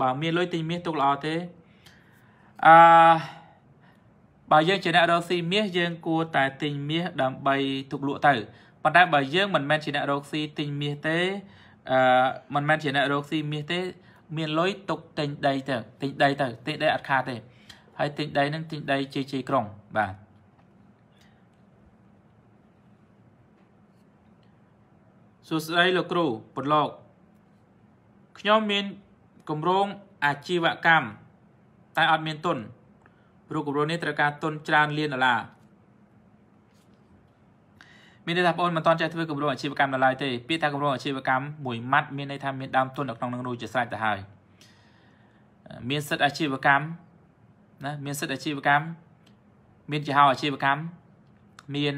បើមានលុយទិញមាសទុកល្អទេអឺបើយើងជាអ្នករកស៊ីមាសយើងគួរតែទិញមាសដើម្បី ទុកលក់ទៅប៉ុន្តែបើយើងមិនមែនជាអ្នក រកស៊ីទិញមាសទេអឺមិនមែនជាអ្នករកស៊ីមាសទេ មានលុយទុកទិញដីទៅ ទិញដីទៅទិញដីអត់ខាតទេហើយទិញដីនឹងទិញដីជាជាក្រុងបាទសួស្តីលោកគ្រូពុតលោកខ្ញុំមានគម្រោងអាជីវកម្មតែអត់មានទុនព្រោះគម្រោងនេះត្រូវការទុនច្រើនលានដុល្លារមានន័យថាបងប្អូនមិនតន់ចេះធ្វើគម្រោងអាជីវកម្មដល់ឡើយទេពាក្យថាគម្រោងអាជីវកម្មមួយម៉ាត់មានន័យថាមានដើមទុននៅក្នុងនឹងរួចជាស្រេចទៅហើយមានសិទ្ធិអាជីវកម្មណាមានសិទ្ធិអាជីវកម្មមានជាហៅអាជីវកម្មមាន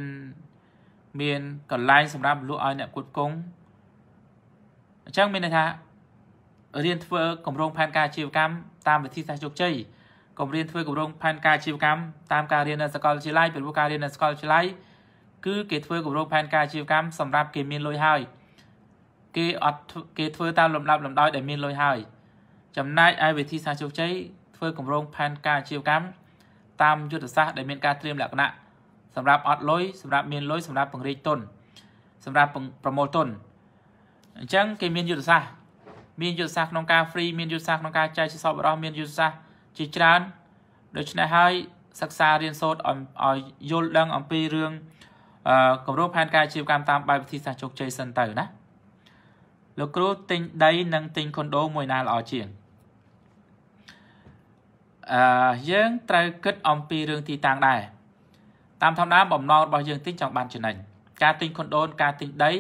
មានកន្លែង សម្រាប់លក់ឲ្យអ្នកគ្រប់គងអញ្ចឹងមានន័យថារៀនធ្វើគម្រោងផែនការអាជីវកម្មតាមវិធីសាស្ត្រជោគជ័យកុំរៀនធ្វើគម្រោងផែនការអាជីវកម្មតាមការរៀននៅសាកលវិទ្យាល័យពីព្រោះការរៀននៅសាកលវិទ្យាល័យគឺគេធ្វើគម្រោងផែនការអាជីវកម្មសម្រាប់គេមានលុយហើយគេអត់គេធ្វើតាមលំដាប់លំដោយ ដែលមានលុយហើយ ចំណែកឯវិធីសាស្ត្រជោគជ័យធ្វើគម្រោងផែនការអាជីវកម្មតាមយុទ្ធសាស្ត្រដែលមានការត្រៀមលក្ខណៈសម្រាប់អត់លុយសម្រាប់មានលុយសម្រាប់ពង្រីកទុនសម្រាប់ប្រមូលទុនអញ្ចឹងគេមានយុទ្ធសាស្ត្រមានយុទ្ធសាស្ត្រក្នុងការ free មានយុទ្ធសាស្ត្រក្នុងការចែកជាសពរស់មានយុទ្ធសាស្ត្រជាច្រើនដូច្នេះហើយសិក្សារៀនសូត្រឲ្យយល់ដឹងអំពីរឿងគម្រោងផែនការអាជីវកម្មតាមបែបវិធីសាស្ត្រជោគជ័យសិនទៅណាលោកគ្រូទិញដី និងទិញខុនដូមួយណាល្អជាងអឺយើងត្រូវគិតអំពីរឿងទីតាំងដែរតាមធម្មតាបំណងរបស់យើងទិញចង់បានចំណេញការទិញខុនដូនការទិញដី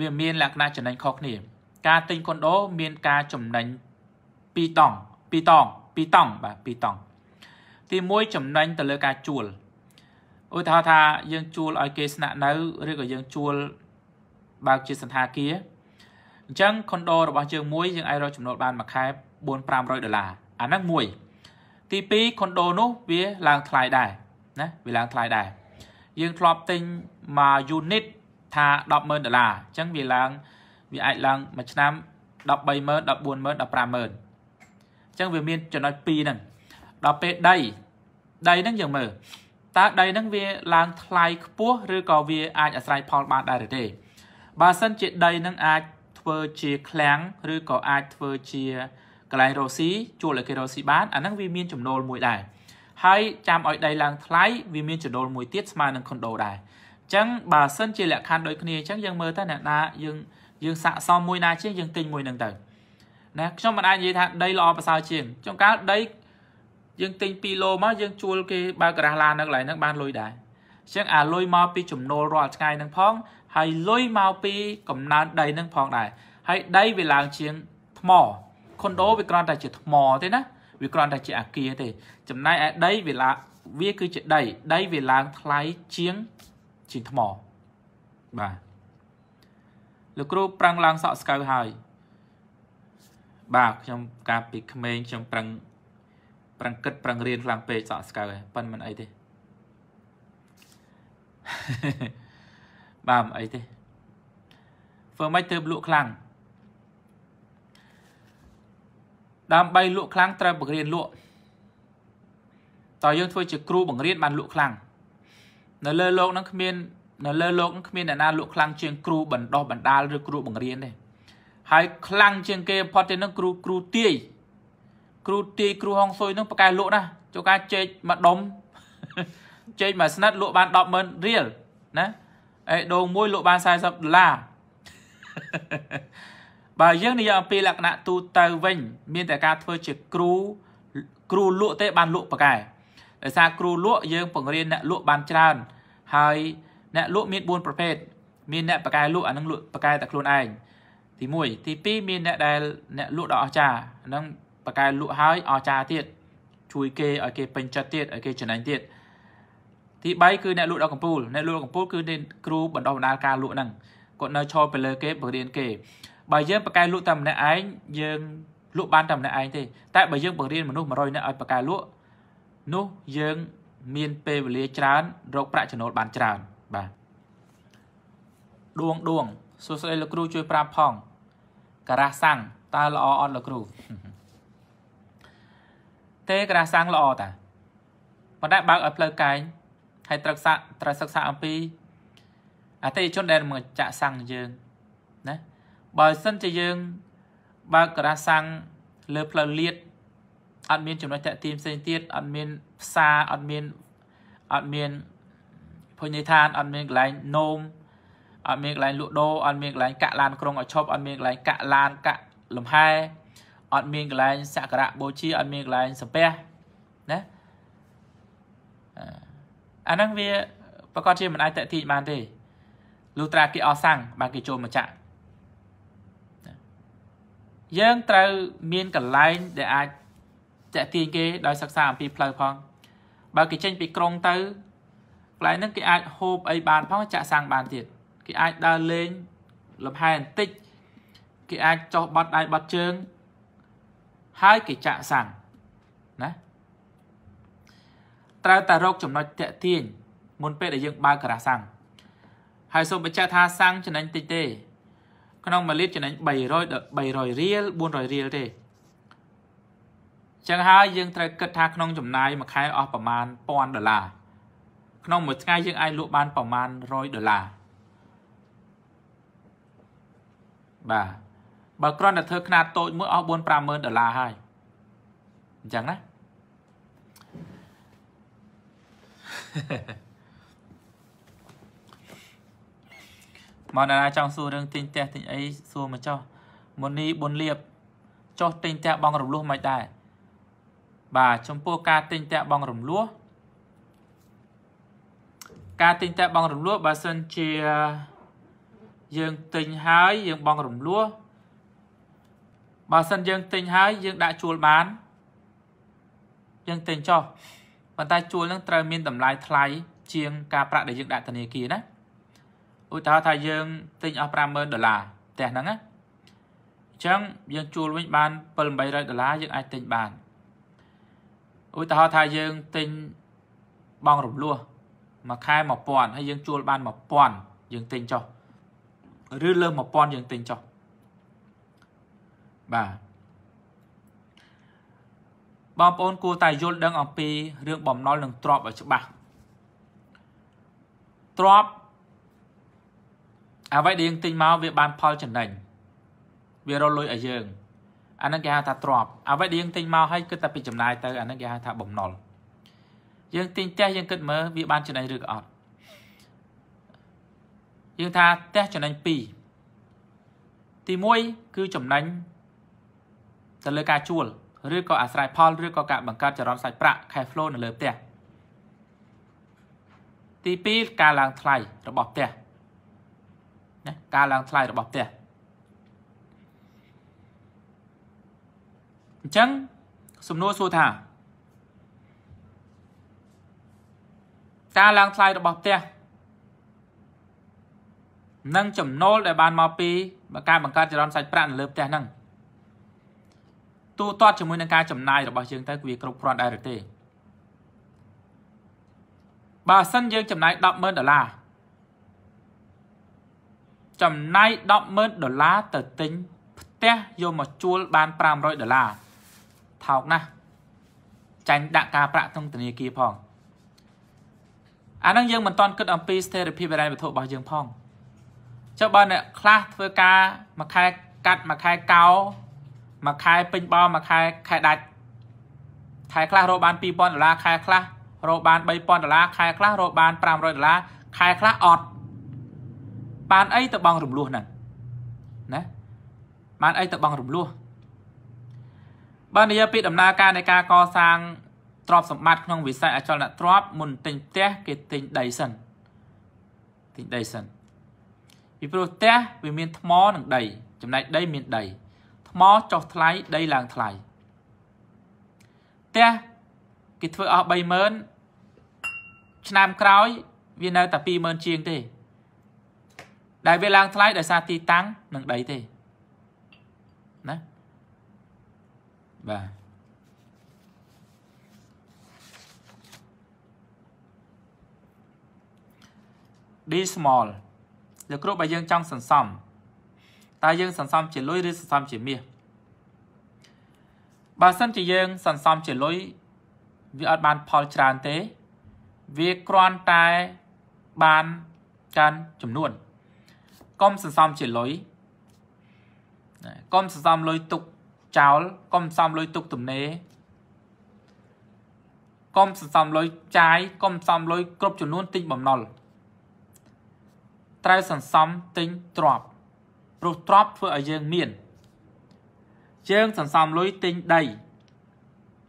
វាមានលក្ខណៈចំណេញខុសគ្នាការទិញកុនដូមានការចំណេញ2តង់2តង់2តង់បាទ2តង់ទី1ចំណេញទៅលើការជួលឧទាហរណ៍ថាយើងជួលឲ្យគេស្នាក់នៅឬក៏យើងជួលបើកជាសន្តាគារអញ្ចឹងខុនដូរបស់យើងមួយយើងអាចរកចំណូលបានមួយខែ4 500ដុល្លារអាហ្នឹងមួយ ទី2ខុនដូនោះវាឡើងថ្លៃដែរណាវាឡើងថ្លៃដែរយើងធ្លាប់ទិញមួយយូនីតថា100,000ដុល្លារអញ្ចឹងវាឡើង1វាអាចឡើងមួយឆ្នាំ130,000 140,000 150,000អញ្ចឹងវាមានចំណុច2ហ្នឹងដល់ពេលដីដីហ្នឹងយើងមើលតើដីហ្នឹងវាឡើងថ្លៃខ្ពស់ឬក៏វាអាចអាស្រ័យផលបានដែរឬទេបើសិនជាដីហ្នឹងអាចធ្វើជាឃ្លាំងឬក៏អាចធ្វើជាកន្លែងរោស៊ីជួលឲ្យគេរោស៊ីបានអាហ្នឹងវាមានចំណូលមួយដែរហើយចាំឲ្យដីឡើងថ្លៃវាមានចំណូលមួយទៀតស្មើនឹងខុនដូដែរអញ្ចឹងបើសិនជាលក្ខខណ្ឌដូចគ្នាអញ្ចឹងយើងមើលតើអ្នកណាយើងយើងស័កសមមួយណាជាងយើងទិញមួយនឹងទៅណាខ្ញុំមិនអាចនិយាយថាដីល្អប្រសើរជាងចុងកាលដីយើងទិញ2ឡូមកយើងជួលគេបើការ៉ាស់ឡាននៅកន្លែងហ្នឹងបានលុយដែរជាងអាលុយមកពីចំណូលរាល់ថ្ងៃហ្នឹងផងហើយលុយមកពីកំណើនដីហ្នឹងផងដែរហើយដីវាឡើងជាងថ្មខុនដូវាគ្រាន់តែជាថ្ម ទេ ណាវាគ្រាន់តែជាអាគារទេ ចំណែកឯដីវាឡាវាគឺជាដីដីវាឡើង ថ្លៃជាងជាងថ្មបាទលោកគ្រូប្រឹងឡើងសក់ស្កូវហើយបាទខ្ញុំកាលពីក្មេងខ្ញុំប្រឹងប្រឹងគិតប្រឹងរៀនខ្លាំងពេកសក់ស្កូវហ្នឹងប៉ិនមិនអីទេបាទមិនអីទេធ្វើម៉េចទៅលក់ខ្លាំងដើម្បីលក់ខ្លាំងត្រូវបង្រៀនលក់តើយើងធ្វើជាគ្រូបង្រៀនបានលក់ខ្លាំងនៅលើโลกហ្នឹងគ្មាននៅលើលោកគ្មានអ្នកណាលក់ខ្លាំងជាងគ្រូបណ្ដោះបណ្ដាលឬគ្រូបង្រៀនទេហើយខ្លាំងជាងគេបំផុតទេនឹងគ្រូគ្រូទាយគ្រូទាយគ្រូហងស៊ុយនឹងប្រកែលក់ណាចូលការចេកមកដុំចេកមកស្និតលក់បាន100000រៀលណាអេដូងមួយលក់បាន40ដុល្លារបើយើងនិយាយអំពីលក្ខណៈទូទៅវិញមាន តែការធ្វើជាគ្រូគ្រូលក់ទេបានលក់ប្រកែដោយសារគ្រូលក់យើងបង្រៀនអ្នកលក់បានច្រើនហើយអ្នកលក់មាន4ប្រភេទមានអ្នកបកកែលក់អានឹងលក់បកកែតែខ្លួនឯងទី1ទី2មានអ្នកដែលអ្នកលក់ដល់អស្ចារ្យអានឹងបកកែលក់ហើយអស្ចារ្យទៀតជួយគេឲ្យគេពេញចិត្តទៀតឲ្យគេចំណេញទៀតទី3គឺអ្នកលក់ដល់កំពូលអ្នកលក់កំពូលគឺគ្រូបណ្ដុះបណ្ដាលការលក់ហ្នឹងគាត់នៅឈរទៅលើគេបង្រៀនគេបើយើងបកកែលក់តែម្នាក់ឯងយើងលក់បានតែម្នាក់ឯងទេតែបើយើងបង្រៀនមនុស្ស100នាក់ឲ្យបកកែលក់នោះយើង មានពេលវេលា ច្រើន រកប្រាក់ចំណូលបានច្រើន។បាទដួងដួងសួស្តីលោកគ្រូជួយ ប្រាប់ផងការ៉ាសាំងតើល្អអត់លោកគ្រូទេការ៉ាសាំងល្អតាប៉ុន្តែបើកឲ្យផ្លូវកែងហើយត្រូវសាក់ត្រូវសិក្សាអំពីអតិថិជនដែលមកចាក់សាំងយើងណាបើសិនជាយើង បើកការ៉ាសាំងលើផ្លូវលៀតអត់មានចំណុចតាក់ទាញផ្សេងទៀតអត់មាន ផ្សារអត់មានអត់មានភុញន័យថាអត់មានកន្លែងនោមអត់មានកន្លែងលក់ដូរអត់មានកន្លែងកាក់ឡានក្រុងឲ្យឈប់អត់មានកន្លែងកាក់ឡានកាក់លំហែអត់មានកន្លែងសក្ការៈបូជាអត់មានកន្លែងសំពះណាអាហ្នឹងវាប្រកាសជាមិនអាចតេតិចបានទេលុត្រាគេអស់សាំងបានគេចូលមកចាក់យើងត្រូវមានកន្លែងដែលអាចតេតិចគេដោយសិក្សាអំពីផ្លូវផង បើគេចេញពីក្រុងទៅកន្លែងហ្នឹងគេអាចហូបអីបានផងចាក់សាំងបានទៀតគេអាចដើរលេងលំហែបន្តិចគេអាចចោះបាត់ដៃបាត់ជើង ហើយគេចាក់សាំងណាត្រូវតែរកចំណុចតាក់ទាញមុនពេលដែលយើងបើកការ៉ាសាំងហើយសូមបញ្ជាក់ថាសាំងចំណេញតិចទេ ក្នុង1លីត្រចំណេញ300ដល់300រៀល400រៀលទេចឹងហើយយើងត្រូវគិតថាក្នុងចំណាយមួយខែអស់ប្រមាណ1000ដុល្លារក្នុងមួយថ្ងៃយើងអាចលក់បានប្រមាណ100ដុល្លារបាទបើគ្រាន់តែធ្វើຂະຫນាតតូច មួយអស់4 50000ដុល្លារហើយអញ្ចឹងណាមកណាចង់សួររឿងទិញផ្ទះទិញអីសួរមកចោះមុននេះប៊ុនលៀបចោះទិញផ្ទះបងរំលោះមិនដែរបាទចំពោះការទិញផ្ទះបងរំលោះការទិញតែបងរំលោះបើសិនជាយើងទិញហើយយើងបងរំលោះបើសិនយើងទិញហើយយើងដាក់ជួលបានយើងទិញចុះប៉ុន្តែជួលនឹងត្រូវមាន តម្លៃថ្លៃជាងការប្រាក់ដែលយើងដាក់ធនាគារណាឧទាហរណ៍ថាយើងទិញអស់50000ដុល្លារផ្ទះហ្នឹងណាអញ្ចឹងយើងជួលវិញបាន7800ដុល្លារយើងអាចទិញបានឧទាហរណ៍ថាយើងទិញបងរំលោះមួយខែ1000ហើយយើងជួលបាន1000យើងទិញចុះឬលើស1000យើងទិញចុះបាទបងប្អូនគួរតែយល់ដឹងអំពីរឿងបំណុលនិងទ្រព្យឲ្យច្បាស់ទ្រព្យអ្វីដែលយើងទិញមកវាបានផលចំណេញវារលុយឲ្យយើងអានឹងគេហៅថាទ្រព្យអ្វីដែលយើងទិញមកហើយគិតតែពីចំណាយទៅអានឹងគេហៅថាបំណុលយើងទិញផ្ទះយើងគិតមើលវាបានចំណេញឬក៏អត់យើងថាផ្ទះចំណេញ2ទី1គឺចំណេញទៅលើការជួលឬក៏អាស្រ័យផល ឬក៏ការបង្កើតចរន្តសាច់ប្រាក់ cash flow នៅលើផ្ទះទី2ការឡើងថ្លៃរបស់ផ្ទះណាការឡើងថ្លៃរបស់ផ្ទះអញ្ចឹងសំណួរសួរថាការឡើងថ្លៃរបស់ផ្ទះនិងចំណូលដែលបានមកពីការបង្កើតចរន្តសាច់ប្រាក់នៅលើផ្ទះហ្នឹងទូទាត់ជាមួយនឹងការចំណាយរបស់យើងទៅវាគ្រប់គ្រាន់ដែរឬទេបើសិនយើងចំណាយ100000ដុល្លារចំណាយ100000ដុល្លារទៅទិញ ផ្ទះយកមកជួល បាន500ដុល្លារថោកណាស់ចាញ់ដាក់ការប្រាក់ក្នុងធនាគារផងអាហ្នឹងយើងមិនតន់គិតអំពីស្ថិរភាពរ៉ែវត្ថុរបស់យើងផងចុះបើអ្នកខ្លះធ្វើការមួយខែកាត់មួយខែកោមួយខែពេញបោមួយខែខែដាច់ខែខ្លះរកបាន2000ដុល្លារខែខ្លះរកបាន3000ដុល្លារខែខ្លះរកបាន500ដុល្លារខែខ្លះអត់បានអីទៅបងរំលោះហ្នឹងណាបានអីទៅបងរំលោះបើនិយាយពីដំណើរការនៃការកសាងទ្រព្យសម្បត្តិក្នុងវិស័យអចលនទ្រព្យមុនទិញផ្ទះគេទិញដីសិនទិញដីសិនពីព្រោះផ្ទះវាមានថ្មនិងដី ចំណែកដីមានដីថ្មចុះថ្លៃដីឡើងថ្លៃផ្ទះគេធ្វើអស់30000ឆ្នាំក្រោយ វានៅតែ20000ជាងទេដែលវាឡើងថ្លៃដោយសារទីតាំងនិងដីទេណាបាទ decimal លោកគ្រូបើយើងចង់សន្សំតើយើងសន្សំជាលុយឬសន្សំជាមាសបើសិនជាយើង សន្សំជាលុយវាអត់បានផលច្រើនទេ វាគ្រាន់តែបានការចំនួនកុំសន្សំជាលុយកុំសន្សំលុយទុកចោលកុំសន្សំលុយទុកទំនេរកុំសន្សំលុយចាយកុំសន្សំលុយគ្រប់ចំនួនទិញបំណុលត្រូវសន្សំទិញទ្រព្យព្រោះទ្រព្យធ្វើឲ្យយើងមានយើងសន្សំលុយទិញដី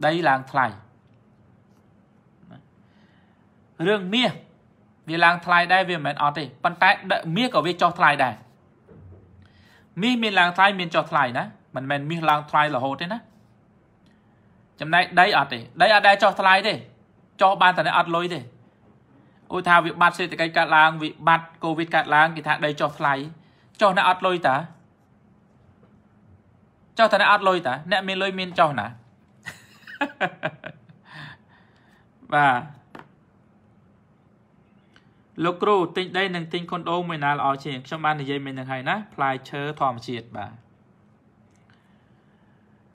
ដីឡើងថ្លៃរឿងមាសវាឡើងថ្លៃដែរវាមិនមែនអត់ទេប៉ុន្តែមាសក៏វាចុះថ្លៃដែរមាសមានឡើងថ្លៃមានចុះថ្លៃណាមិនមែនមាសឡើងថ្លៃរហូតទេណាចំណែកដីអត់ទេដីអត់ដែរចុះថ្លៃទេចុះបានតែអត់លុយទេឧទាហរណ៍វិបត្តិសេដ្ឋកិច្ចកើតឡើងវិបត្តិកូវីដកើតឡើងគេថាដីចុះថ្លៃចុះណាអត់លុយតាចុះតាអ្នកអត់លុយតា អ្នក មានលុយមានចុះណាបាទលោកគ្រូទិញដីនិងទិញខុនដូមួយណាល្អជាងខ្ញុំបាននិយាយមិញនឹងហើយណាផ្លែឈើធម្មជាតិបាទ